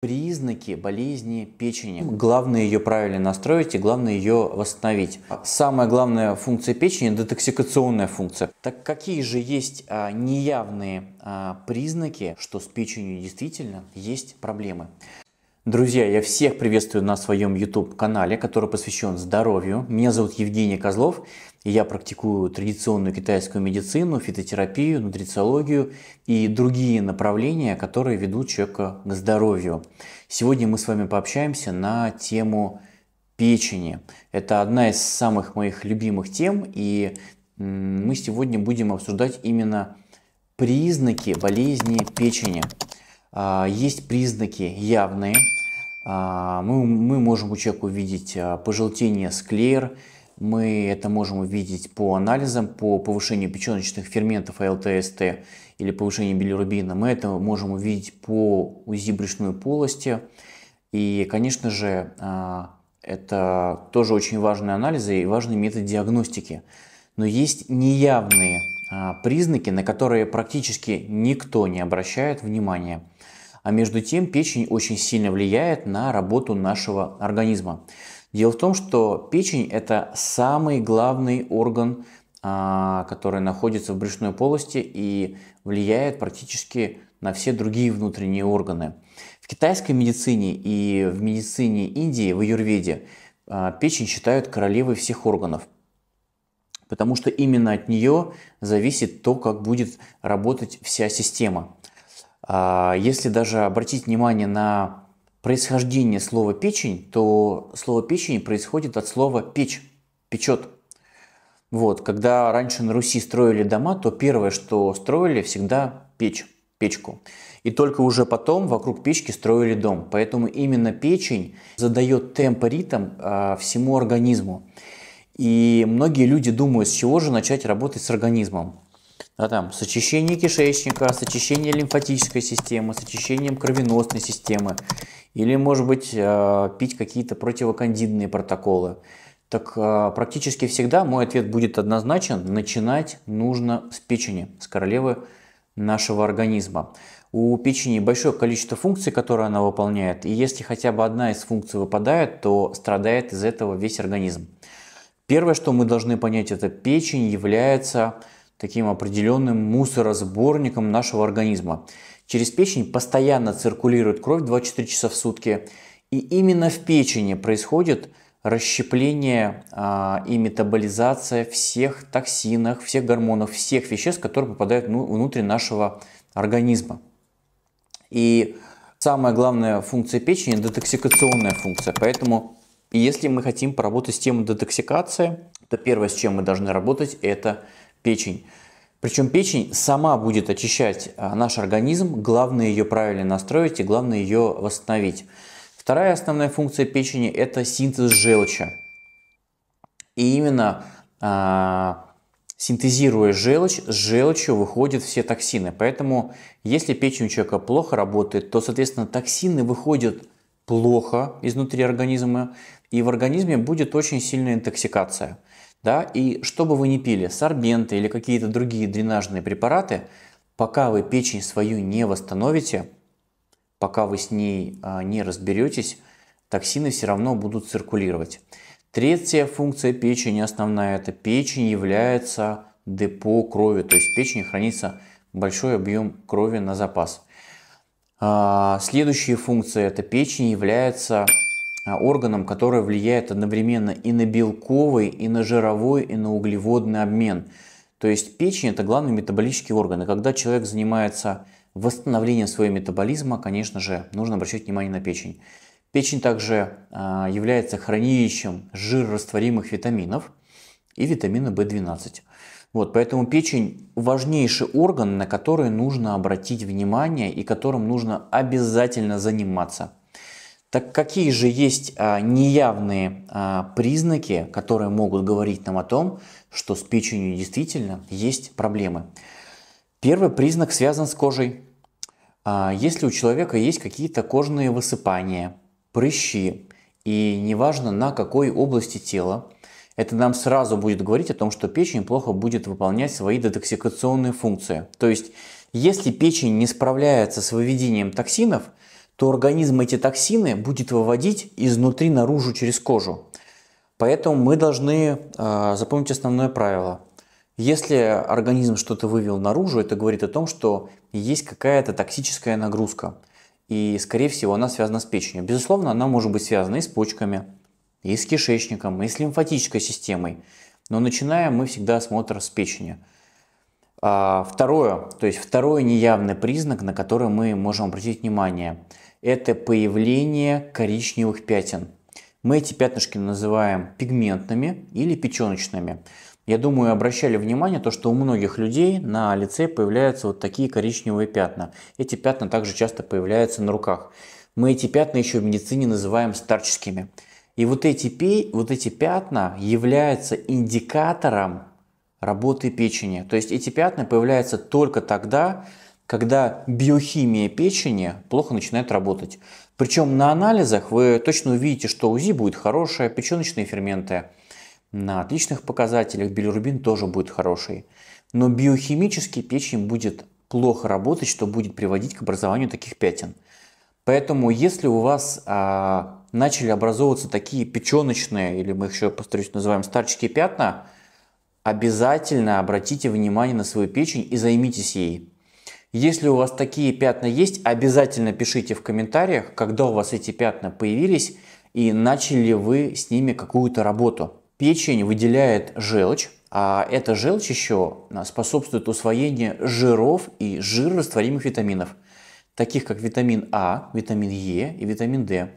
признаки болезни печени. Главное ее правильно настроить и главное ее восстановить. Самая главная функция печени – детоксикационная функция. Так какие же есть а, неявные а, признаки, что с печенью действительно есть проблемы? Друзья, я всех приветствую на своем YouTube-канале, который посвящен здоровью. Меня зовут Евгений Козлов, и я практикую традиционную китайскую медицину, фитотерапию, нутрициологию и другие направления, которые ведут человека к здоровью. Сегодня мы с вами пообщаемся на тему печени. Это одна из самых моих любимых тем, и мы сегодня будем обсуждать именно признаки болезни печени а, есть признаки явные, а, мы, мы можем у человека увидеть а, пожелтение склеер, мы это можем увидеть по анализам, по повышению печеночных ферментов АЛТСТ или повышению билирубина. Мы это можем увидеть по УЗИ брюшной полости. И, конечно же, а, это тоже очень важные анализы и важный метод диагностики. Но есть неявные признаки, на которые практически никто не обращает внимания. А между тем печень очень сильно влияет на работу нашего организма. Дело в том, что печень – это самый главный орган, а, который находится в брюшной полости и влияет практически на все другие внутренние органы. В китайской медицине и в медицине Индии, в аюрведе, а, печень считают королевой всех органов, потому что именно от нее зависит то, как будет работать вся система. А, если даже обратить внимание на происхождение слова печень, то слово печень происходит от слова печь, печет. Вот, когда раньше на Руси строили дома, то первое, что строили, всегда печь, печку. И только уже потом вокруг печки строили дом. Поэтому именно печень задает темп и ритм а, всему организму. И многие люди думают, с чего же начать работать с организмом да, там, с очищением кишечника, с очищением лимфатической системы, с очищением кровеносной системы, или, может быть, э, пить какие-то противокандидные протоколы, так э, практически всегда мой ответ будет однозначен. Начинать нужно с печени, с королевы нашего организма. У печени большое количество функций, которые она выполняет, и если хотя бы одна из функций выпадает, то страдает из этого весь организм. Первое, что мы должны понять, это печень является таким определенным мусоросборником нашего организма. Через печень постоянно циркулирует кровь 24 часа в сутки, и именно в печени происходит расщепление а, и метаболизация всех токсинов, всех гормонов, всех веществ, которые попадают ну, внутрь нашего организма. И самая главная функция печени – детоксикационная функция. Поэтому если мы хотим поработать с темой детоксикации, то первое, с чем мы должны работать, это – печень. Причем печень сама будет очищать а, наш организм, главное ее правильно настроить и главное ее восстановить. Вторая основная функция печени – это синтез желчи. И именно а, синтезируя желчь, с желчью выходят все токсины. Поэтому если печень у человека плохо работает, то, соответственно, токсины выходят плохо изнутри организма, и в организме будет очень сильная интоксикация – да? И что бы вы ни пили, сорбенты или какие-то другие дренажные препараты, пока вы печень свою не восстановите, пока вы с ней а, не разберетесь, токсины все равно будут циркулировать. Третья функция печени основная – это печень является депо крови, то есть в печени хранится большой объем крови на запас. А, следующая функция – это печень является а, органом, который влияет одновременно и на белковый, и на жировой, и на углеводный обмен. То есть печень – это главный метаболический орган. И когда человек занимается восстановлением своего метаболизма, конечно же, нужно обращать внимание на печень. Печень также а, является хранилищем жирорастворимых витаминов и витамина В12. Вот, поэтому печень – важнейший орган, на который нужно обратить внимание и которым нужно обязательно заниматься – так какие же есть а, неявные а, признаки, которые могут говорить нам о том, что с печенью действительно есть проблемы? Первый признак связан с кожей. А, если у человека есть какие-то кожные высыпания, прыщи, и неважно на какой области тела, это нам сразу будет говорить о том, что печень плохо будет выполнять свои детоксикационные функции. То есть, если печень не справляется с выведением токсинов, то организм эти токсины будет выводить изнутри наружу через кожу. Поэтому мы должны э, запомнить основное правило. Если организм что-то вывел наружу, это говорит о том, что есть какая-то токсическая нагрузка. И, скорее всего, она связана с печенью. Безусловно, она может быть связана и с почками, и с кишечником, и с лимфатической системой. Но начинаем мы всегда осмотр с печени. А второе, то есть второй неявный признак, на который мы можем обратить внимание – это появление коричневых пятен. Мы эти пятнышки называем пигментными или печеночными. Я думаю, обращали внимание то, что у многих людей на лице появляются вот такие коричневые пятна. Эти пятна также часто появляются на руках. Мы эти пятна еще в медицине называем старческими. И вот эти, пи, вот эти пятна являются индикатором работы печени. То есть эти пятна появляются только тогда, когда биохимия печени плохо начинает работать. Причем на анализах вы точно увидите, что УЗИ будет хорошее, печеночные ферменты на отличных показателях, билирубин тоже будет хороший. Но биохимически печень будет плохо работать, что будет приводить к образованию таких пятен. Поэтому, если у вас а, начали образовываться такие печеночные, или мы их еще повторюсь называем старческие пятна, обязательно обратите внимание на свою печень и займитесь ей. Если у вас такие пятна есть, обязательно пишите в комментариях, когда у вас эти пятна появились и начали вы с ними какую-то работу. Печень выделяет желчь, а эта желчь еще а, способствует усвоению жиров и жирорастворимых витаминов, таких как витамин А, витамин Е и витамин D.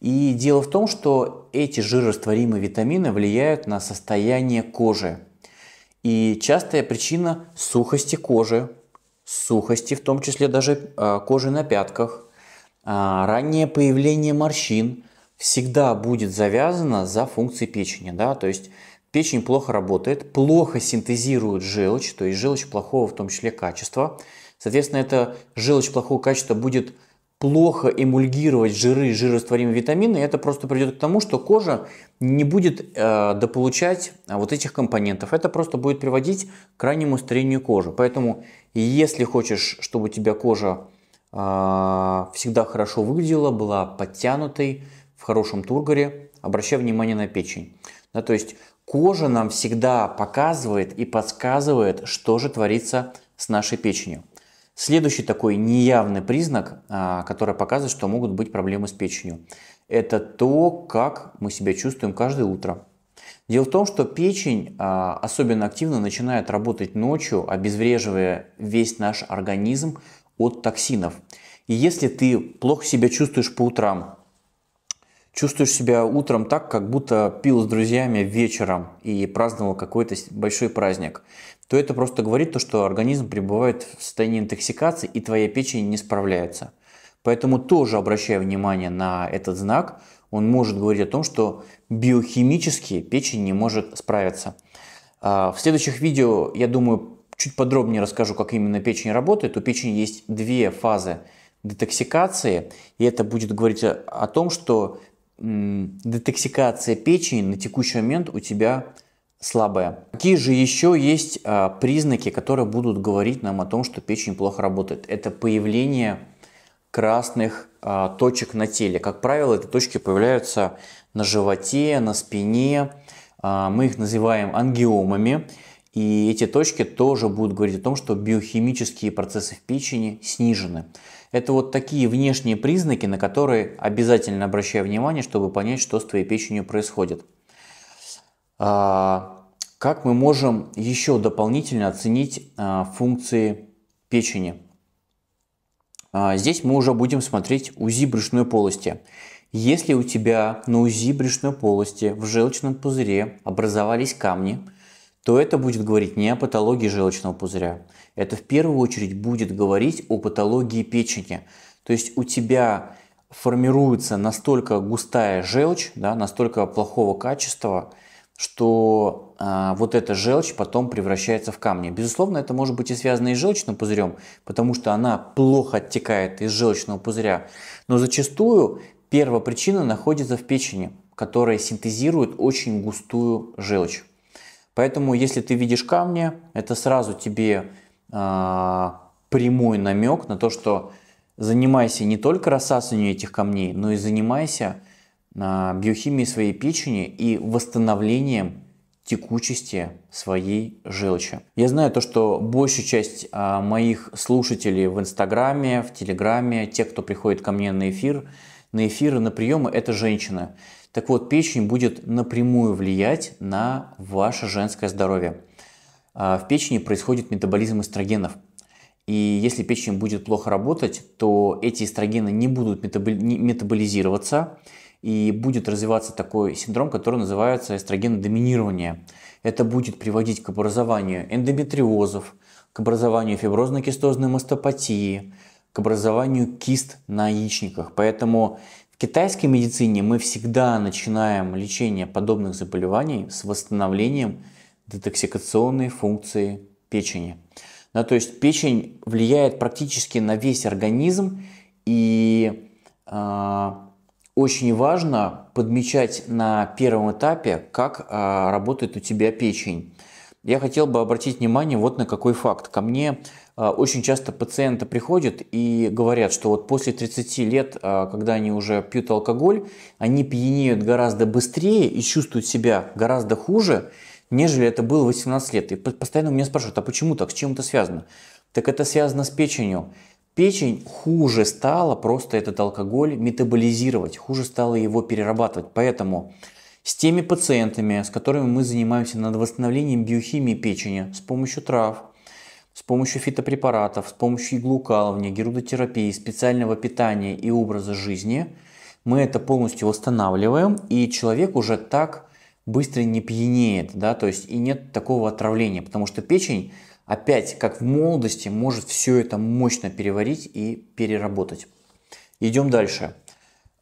И дело в том, что эти жирорастворимые витамины влияют на состояние кожи. И частая причина сухости кожи, сухости, в том числе даже а, кожи на пятках, а, раннее появление морщин всегда будет завязано за функцией печени. Да? То есть печень плохо работает, плохо синтезирует желчь, то есть желчь плохого в том числе качества. Соответственно, это желчь плохого качества будет плохо эмульгировать жиры, жирорастворимые витамины, это просто приведет к тому, что кожа не будет э, дополучать э, вот этих компонентов. Это просто будет приводить к крайнему старению кожи. Поэтому, если хочешь, чтобы у тебя кожа э, всегда хорошо выглядела, была подтянутой, в хорошем тургоре, обращай внимание на печень. Да, то есть кожа нам всегда показывает и подсказывает, что же творится с нашей печенью. Следующий такой неявный признак, а, который показывает, что могут быть проблемы с печенью, это то, как мы себя чувствуем каждое утро. Дело в том, что печень а, особенно активно начинает работать ночью, обезвреживая весь наш организм от токсинов. И если ты плохо себя чувствуешь по утрам, чувствуешь себя утром так, как будто пил с друзьями вечером и праздновал какой-то большой праздник, то это просто говорит то, что организм пребывает в состоянии интоксикации и твоя печень не справляется. Поэтому тоже обращая внимание на этот знак, он может говорить о том, что биохимически печень не может справиться. А, в следующих видео, я думаю, чуть подробнее расскажу, как именно печень работает. У печени есть две фазы детоксикации, и это будет говорить о том, что детоксикация печени на текущий момент у тебя слабая. Какие же еще есть а, признаки, которые будут говорить нам о том, что печень плохо работает? Это появление красных а, точек на теле. Как правило, эти точки появляются на животе, на спине. А, мы их называем ангиомами. И эти точки тоже будут говорить о том, что биохимические процессы в печени снижены. Это вот такие внешние признаки, на которые обязательно обращай внимание, чтобы понять, что с твоей печенью происходит. А, как мы можем еще дополнительно оценить а, функции печени? А, здесь мы уже будем смотреть УЗИ брюшной полости. Если у тебя на УЗИ брюшной полости в желчном пузыре образовались камни – то это будет говорить не о патологии желчного пузыря. Это в первую очередь будет говорить о патологии печени. То есть у тебя формируется настолько густая желчь, да, настолько плохого качества, что э, вот эта желчь потом превращается в камни. Безусловно, это может быть и связано и с желчным пузырем, потому что она плохо оттекает из желчного пузыря. Но зачастую первая причина находится в печени, которая синтезирует очень густую желчь. Поэтому, если ты видишь камни, это сразу тебе э, прямой намек на то, что занимайся не только рассасыванием этих камней, но и занимайся э, биохимией своей печени и восстановлением текучести своей желчи. Я знаю то, что большая часть э, моих слушателей в Инстаграме, в Телеграме, те, кто приходит ко мне на эфир, на эфиры, на приемы, это женщины. Так вот, печень будет напрямую влиять на ваше женское здоровье. А, в печени происходит метаболизм эстрогенов. И если печень будет плохо работать, то эти эстрогены не будут метаболизироваться, и будет развиваться такой синдром, который называется эстрогенодоминирование. Это будет приводить к образованию эндометриозов, к образованию фиброзно-кистозной мастопатии, к образованию кист на яичниках. Поэтому китайской медицине мы всегда начинаем лечение подобных заболеваний с восстановлением детоксикационной функции печени. Да, то есть печень влияет практически на весь организм, и э, очень важно подмечать на первом этапе, как э, работает у тебя печень я хотел бы обратить внимание вот на какой факт. Ко мне а, очень часто пациенты приходят и говорят, что вот после 30 лет, а, когда они уже пьют алкоголь, они пьянеют гораздо быстрее и чувствуют себя гораздо хуже, нежели это было 18 лет. И постоянно у меня спрашивают, а почему так, с чем это связано? Так это связано с печенью. Печень хуже стала просто этот алкоголь метаболизировать, хуже стала его перерабатывать. Поэтому с теми пациентами, с которыми мы занимаемся над восстановлением биохимии печени с помощью трав, с помощью фитопрепаратов, с помощью иглоукалывания, герудотерапии, специального питания и образа жизни, мы это полностью восстанавливаем, и человек уже так быстро не пьянеет, да, то есть и нет такого отравления, потому что печень опять, как в молодости, может все это мощно переварить и переработать. Идем дальше.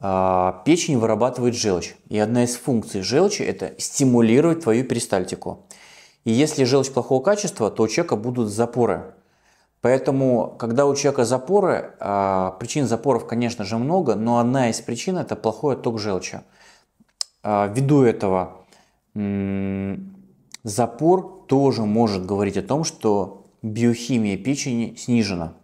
А, печень вырабатывает желчь. И одна из функций желчи – это стимулировать твою перистальтику. И если желчь плохого качества, то у человека будут запоры. Поэтому, когда у человека запоры, а, причин запоров, конечно же, много, но одна из причин – это плохой отток желчи. А, ввиду этого запор тоже может говорить о том, что биохимия печени снижена.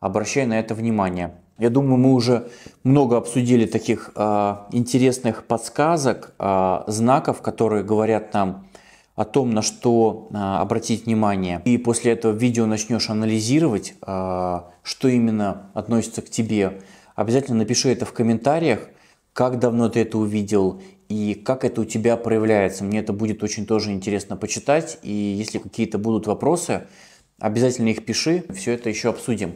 Обращай на это внимание. Я думаю, мы уже много обсудили таких э, интересных подсказок, э, знаков, которые говорят нам о том, на что э, обратить внимание. И после этого видео начнешь анализировать, э, что именно относится к тебе. Обязательно напиши это в комментариях, как давно ты это увидел и как это у тебя проявляется. Мне это будет очень тоже интересно почитать. И если какие-то будут вопросы, обязательно их пиши, все это еще обсудим.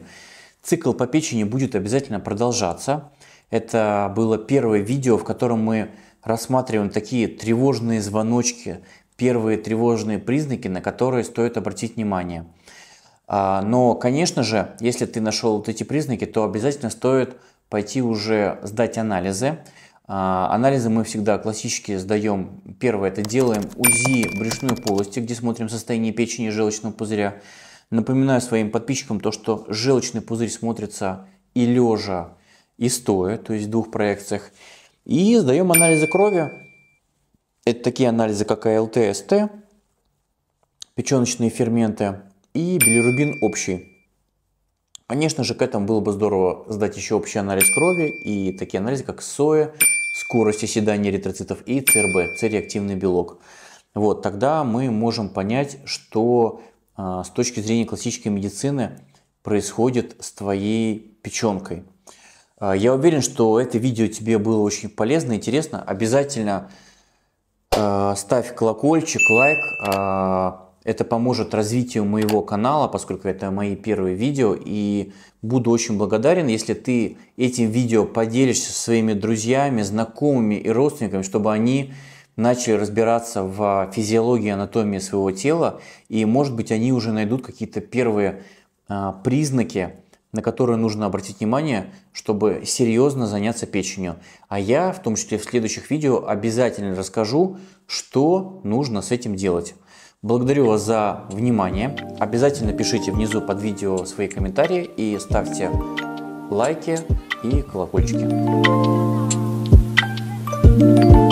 Цикл по печени будет обязательно продолжаться. Это было первое видео, в котором мы рассматриваем такие тревожные звоночки, первые тревожные признаки, на которые стоит обратить внимание. А, но, конечно же, если ты нашел вот эти признаки, то обязательно стоит пойти уже сдать анализы. А, анализы мы всегда классически сдаем. Первое, это делаем УЗИ брюшной полости, где смотрим состояние печени и желчного пузыря. Напоминаю своим подписчикам то, что желчный пузырь смотрится и лежа, и стоя, то есть в двух проекциях. И сдаем анализы крови. Это такие анализы, как АЛТ, СТ, печеночные ферменты и билирубин общий. Конечно же, к этому было бы здорово сдать еще общий анализ крови и такие анализы, как СОЭ, скорость оседания эритроцитов и ЦРБ, С-реактивный белок. Вот, тогда мы можем понять, что а, с точки зрения классической медицины происходит с твоей печенкой. А, я уверен, что это видео тебе было очень полезно, и интересно. Обязательно а, ставь колокольчик, лайк. Это поможет развитию моего канала, поскольку это мои первые видео. И буду очень благодарен, если ты этим видео поделишься со своими друзьями, знакомыми и родственниками, чтобы они начали разбираться в физиологии, анатомии своего тела, и, может быть, они уже найдут какие-то первые а, признаки, на которые нужно обратить внимание, чтобы серьезно заняться печенью. А я, в том числе в следующих видео, обязательно расскажу, что нужно с этим делать. Благодарю вас за внимание. Обязательно пишите внизу под видео свои комментарии и ставьте лайки и колокольчики. thank you